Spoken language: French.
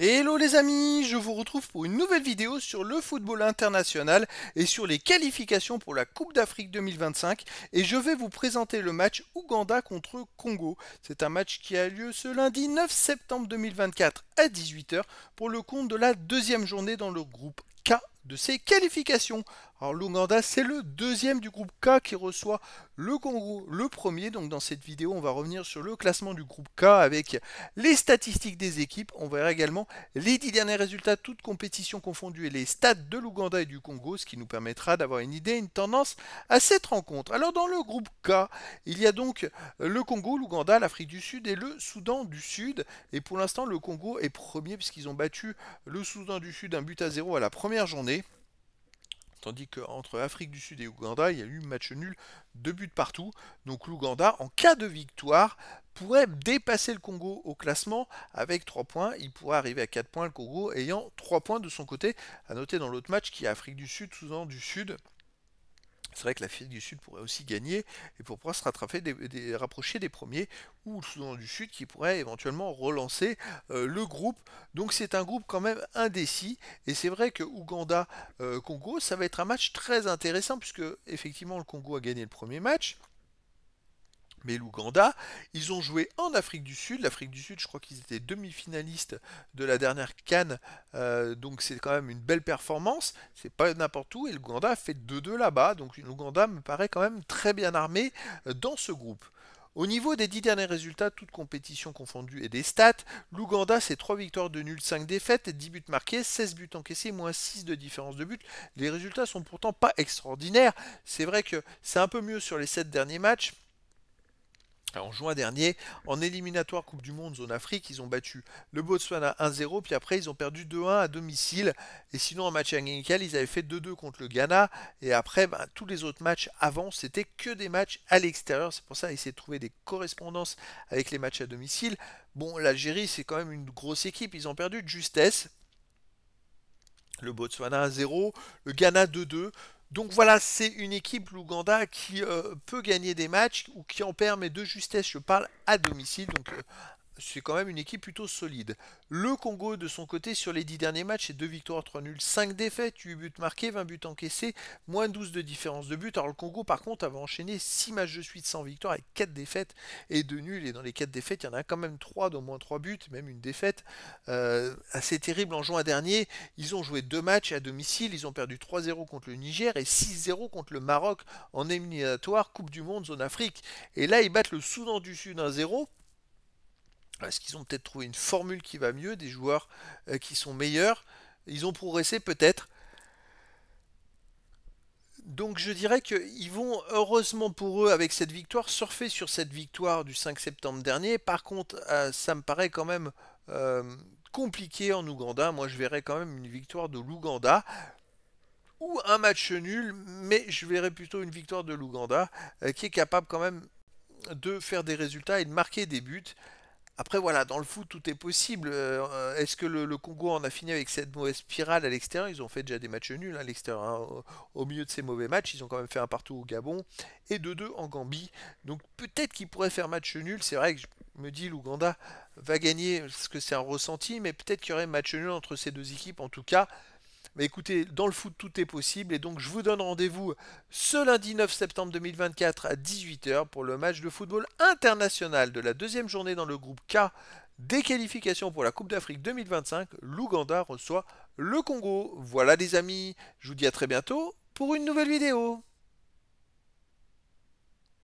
Hello les amis, je vous retrouve pour une nouvelle vidéo sur le football international et sur les qualifications pour la Coupe d'Afrique 2025 et je vais vous présenter le match Ouganda contre Congo. C'est un match qui a lieu ce lundi 9 septembre 2024 à 18h pour le compte de la deuxième journée dans le groupe K de ces qualifications. Alors l'Ouganda, c'est le deuxième du groupe K qui reçoit le Congo, le premier. Donc dans cette vidéo, on va revenir sur le classement du groupe K avec les statistiques des équipes. On verra également les dix derniers résultats, toutes compétitions confondues, et les stats de l'Ouganda et du Congo, ce qui nous permettra d'avoir une idée, une tendance à cette rencontre. Alors dans le groupe K, il y a donc le Congo, l'Ouganda, l'Afrique du Sud et le Soudan du Sud. Et pour l'instant, le Congo est premier puisqu'ils ont battu le Soudan du Sud un but à zéro à la première journée. Tandis qu'entre Afrique du Sud et Ouganda, il y a eu match nul, deux buts partout. Donc l'Ouganda, en cas de victoire, pourrait dépasser le Congo au classement avec 3 points. Il pourrait arriver à 4 points, le Congo ayant 3 points de son côté. À noter dans l'autre match qui est Afrique du Sud, Soudan du Sud c'est vrai que la du Sud pourrait aussi gagner et pour pouvoir se rattraper des, rapprocher des premiers ou le Soudan du Sud qui pourrait éventuellement relancer euh, le groupe. Donc c'est un groupe quand même indécis et c'est vrai que Ouganda-Congo euh, ça va être un match très intéressant puisque effectivement le Congo a gagné le premier match mais l'Ouganda, ils ont joué en Afrique du Sud. L'Afrique du Sud, je crois qu'ils étaient demi-finalistes de la dernière Cannes, euh, donc c'est quand même une belle performance. C'est pas n'importe où, et l'Ouganda a fait 2-2 là-bas, donc l'Ouganda me paraît quand même très bien armé euh, dans ce groupe. Au niveau des 10 derniers résultats, toutes compétitions confondues et des stats, l'Ouganda c'est 3 victoires de nul, 5 défaites, 10 buts marqués, 16 buts encaissés, moins 6 de différence de but. Les résultats sont pourtant pas extraordinaires. C'est vrai que c'est un peu mieux sur les 7 derniers matchs en juin dernier, en éliminatoire Coupe du Monde Zone Afrique, ils ont battu le Botswana 1-0, puis après ils ont perdu 2-1 à domicile. Et sinon en match amical, ils avaient fait 2-2 contre le Ghana. Et après, ben, tous les autres matchs avant, c'était que des matchs à l'extérieur. C'est pour ça qu'ils essaient de trouver des correspondances avec les matchs à domicile. Bon, l'Algérie, c'est quand même une grosse équipe. Ils ont perdu de justesse. Le Botswana 1-0, le Ghana 2-2. Donc voilà, c'est une équipe, l'Ouganda, qui euh, peut gagner des matchs ou qui en perd, mais de justesse, je parle, à domicile. Donc euh, c'est quand même une équipe plutôt solide. Le Congo, de son côté, sur les 10 derniers matchs, c'est 2 victoires, 3 nuls, 5 défaites, 8 buts marqués, 20 buts encaissés, moins 12 de différence de but. Alors le Congo, par contre, avait enchaîné 6 matchs de suite sans victoire avec 4 défaites et 2 nuls. Et dans les 4 défaites, il y en a quand même 3 d'au moins 3 buts, même une défaite euh, assez terrible en juin dernier. Ils ont joué 2 matchs à domicile, ils ont perdu 3-0 contre le Niger et 6-0 contre le Maroc en éliminatoire Coupe du Monde Zone Afrique. Et là, ils battent le Soudan du Sud 1-0 est qu'ils ont peut-être trouvé une formule qui va mieux, des joueurs euh, qui sont meilleurs Ils ont progressé peut-être. Donc je dirais qu'ils vont, heureusement pour eux, avec cette victoire, surfer sur cette victoire du 5 septembre dernier. Par contre, euh, ça me paraît quand même euh, compliqué en Ouganda. Moi, je verrais quand même une victoire de l'Ouganda ou un match nul, mais je verrais plutôt une victoire de l'Ouganda qui est capable quand même de faire des résultats et de marquer des buts. Après, voilà, dans le foot, tout est possible. Euh, est-ce que le, Congo en a fini avec cette mauvaise spirale à l'extérieur Ils ont fait déjà des matchs nuls hein, à l'extérieur. Hein, au, milieu de ces mauvais matchs, ils ont quand même fait un partout au Gabon et 2-2 en Gambie. Donc peut-être qu'ils pourraient faire match nul. C'est vrai que je me dis l'Ouganda va gagner parce que c'est un ressenti, mais peut-être qu'il y aurait match nul entre ces deux équipes. En tout cas, mais écoutez, dans le foot, tout est possible. Et donc, je vous donne rendez-vous ce lundi 9 septembre 2024 à 18h pour le match de football international de la deuxième journée dans le groupe K des qualifications pour la Coupe d'Afrique 2025. L'Ouganda reçoit le Congo. Voilà les amis, je vous dis à très bientôt pour une nouvelle vidéo.